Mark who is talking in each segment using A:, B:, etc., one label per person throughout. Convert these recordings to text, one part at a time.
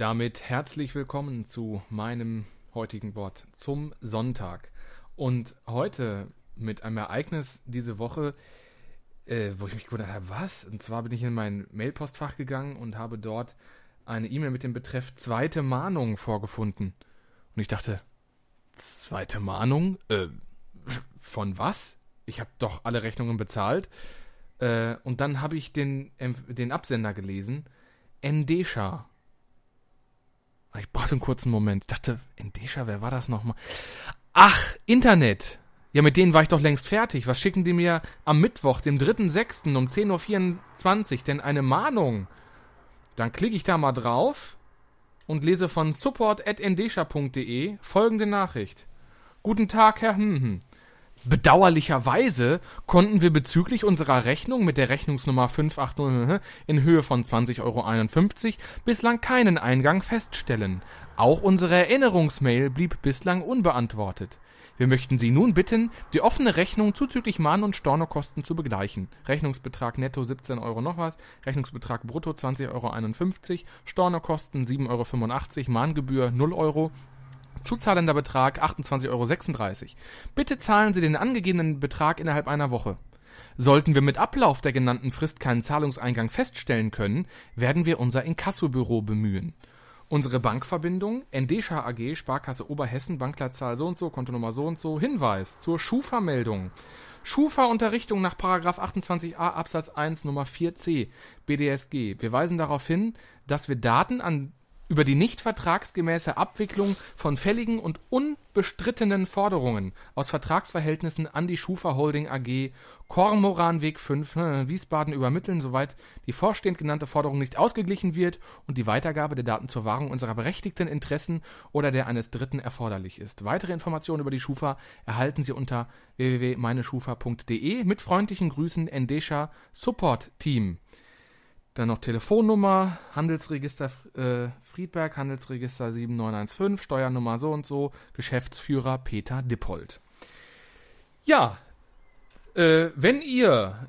A: damit herzlich willkommen zu meinem heutigen Wort zum Sonntag. Und heute mit einem Ereignis diese Woche, äh, wo ich mich gewundert habe, was? Und zwar bin ich in mein Mailpostfach gegangen und habe dort eine E-Mail mit dem Betreff zweite Mahnung vorgefunden. Und ich dachte, zweite Mahnung? Äh, von was? Ich habe doch alle Rechnungen bezahlt. Äh, und dann habe ich den, den Absender gelesen. Endesha ich brauchte einen kurzen Moment. Ich dachte, Endesha, wer war das nochmal? Ach, Internet. Ja, mit denen war ich doch längst fertig. Was schicken die mir am Mittwoch, dem 3.6. um 10.24 Uhr denn eine Mahnung? Dann klicke ich da mal drauf und lese von support.endesha.de folgende Nachricht. Guten Tag, Herr Hmhm. Hm. Bedauerlicherweise konnten wir bezüglich unserer Rechnung mit der Rechnungsnummer 580 in Höhe von 20,51 Euro bislang keinen Eingang feststellen. Auch unsere Erinnerungsmail blieb bislang unbeantwortet. Wir möchten Sie nun bitten, die offene Rechnung zuzüglich Mahn- und Stornokosten zu begleichen. Rechnungsbetrag netto 17 Euro noch was, Rechnungsbetrag brutto 20,51 Euro, Stornokosten 7,85 Euro, Mahngebühr 0 Euro, Zuzahlender Betrag 28,36 Euro. Bitte zahlen Sie den angegebenen Betrag innerhalb einer Woche. Sollten wir mit Ablauf der genannten Frist keinen Zahlungseingang feststellen können, werden wir unser Inkassobüro bemühen. Unsere Bankverbindung, NDSCHA AG, Sparkasse Oberhessen, Bankleitzahl so und so, Kontonummer so und so, Hinweis zur Schufa-Meldung. Schufa-Unterrichtung nach 28a Absatz 1 Nummer 4c BDSG. Wir weisen darauf hin, dass wir Daten an über die nicht vertragsgemäße Abwicklung von fälligen und unbestrittenen Forderungen aus Vertragsverhältnissen an die Schufa Holding AG Kormoranweg 5 ne, Wiesbaden übermitteln, soweit die vorstehend genannte Forderung nicht ausgeglichen wird und die Weitergabe der Daten zur Wahrung unserer berechtigten Interessen oder der eines Dritten erforderlich ist. Weitere Informationen über die Schufa erhalten Sie unter www.meineschufa.de. Mit freundlichen Grüßen Endesha Support Team. Dann noch Telefonnummer, Handelsregister äh, Friedberg, Handelsregister 7915, Steuernummer so und so, Geschäftsführer Peter Dippold. Ja, äh, wenn ihr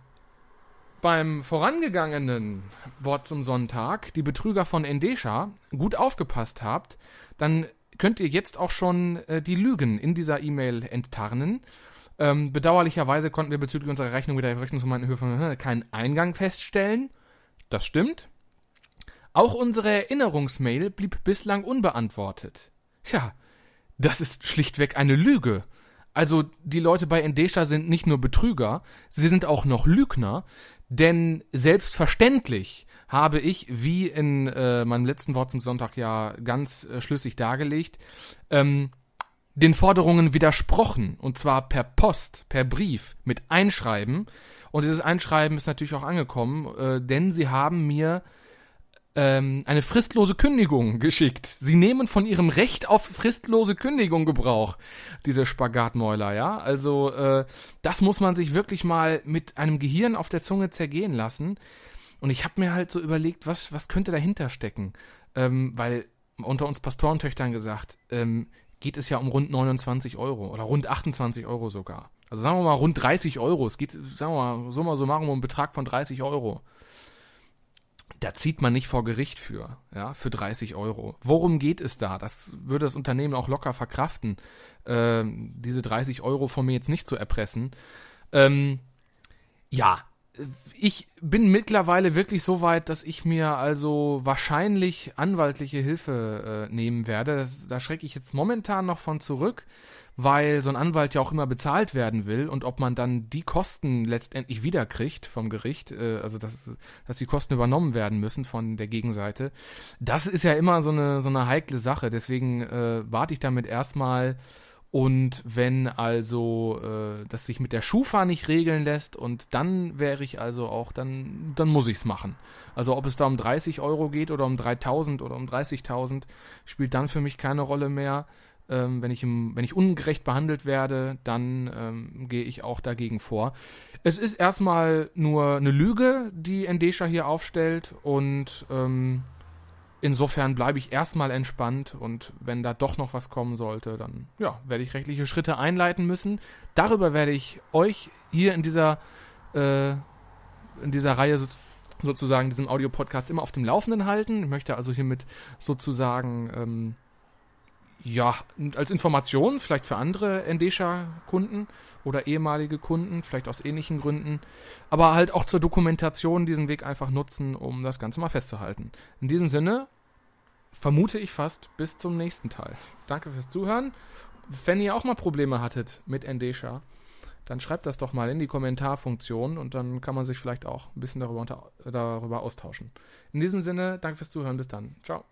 A: beim vorangegangenen Wort zum Sonntag, die Betrüger von Endesha, gut aufgepasst habt, dann könnt ihr jetzt auch schon äh, die Lügen in dieser E-Mail enttarnen. Ähm, bedauerlicherweise konnten wir bezüglich unserer Rechnung mit der Rechnungsnummer in Höhe von äh, keinen Eingang feststellen. Das stimmt. Auch unsere Erinnerungsmail blieb bislang unbeantwortet. Tja, das ist schlichtweg eine Lüge. Also die Leute bei Endesha sind nicht nur Betrüger, sie sind auch noch Lügner, denn selbstverständlich habe ich, wie in äh, meinem letzten Wort zum Sonntag ja ganz äh, schlüssig dargelegt, ähm, den Forderungen widersprochen, und zwar per Post, per Brief, mit Einschreiben. Und dieses Einschreiben ist natürlich auch angekommen, äh, denn sie haben mir ähm, eine fristlose Kündigung geschickt. Sie nehmen von ihrem Recht auf fristlose Kündigung Gebrauch, diese Spagatmäuler, ja. Also äh, das muss man sich wirklich mal mit einem Gehirn auf der Zunge zergehen lassen. Und ich habe mir halt so überlegt, was, was könnte dahinter stecken? Ähm, weil unter uns Pastorentöchtern gesagt, ähm, geht es ja um rund 29 Euro oder rund 28 Euro sogar. Also sagen wir mal rund 30 Euro. Es geht, sagen wir mal, summa summarum um einen Betrag von 30 Euro. Da zieht man nicht vor Gericht für, ja, für 30 Euro. Worum geht es da? Das würde das Unternehmen auch locker verkraften, äh, diese 30 Euro von mir jetzt nicht zu erpressen. Ähm, ja, ich bin mittlerweile wirklich so weit, dass ich mir also wahrscheinlich anwaltliche Hilfe äh, nehmen werde. Das, da schrecke ich jetzt momentan noch von zurück, weil so ein Anwalt ja auch immer bezahlt werden will und ob man dann die Kosten letztendlich wiederkriegt vom Gericht, äh, also dass, dass die Kosten übernommen werden müssen von der Gegenseite, das ist ja immer so eine, so eine heikle Sache. Deswegen äh, warte ich damit erstmal und wenn also äh, das sich mit der Schufa nicht regeln lässt und dann wäre ich also auch, dann, dann muss ich es machen. Also ob es da um 30 Euro geht oder um 3000 oder um 30.000, spielt dann für mich keine Rolle mehr. Ähm, wenn, ich im, wenn ich ungerecht behandelt werde, dann ähm, gehe ich auch dagegen vor. Es ist erstmal nur eine Lüge, die Endesha hier aufstellt und... Ähm, Insofern bleibe ich erstmal entspannt und wenn da doch noch was kommen sollte, dann ja, werde ich rechtliche Schritte einleiten müssen. Darüber werde ich euch hier in dieser, äh, in dieser Reihe so, sozusagen, diesem Audiopodcast immer auf dem Laufenden halten. Ich möchte also hiermit sozusagen ähm, ja, als Information vielleicht für andere Endesha-Kunden oder ehemalige Kunden, vielleicht aus ähnlichen Gründen, aber halt auch zur Dokumentation diesen Weg einfach nutzen, um das Ganze mal festzuhalten. In diesem Sinne vermute ich fast bis zum nächsten Teil. Danke fürs Zuhören. Wenn ihr auch mal Probleme hattet mit Endesha, dann schreibt das doch mal in die Kommentarfunktion und dann kann man sich vielleicht auch ein bisschen darüber, darüber austauschen. In diesem Sinne, danke fürs Zuhören. Bis dann. Ciao.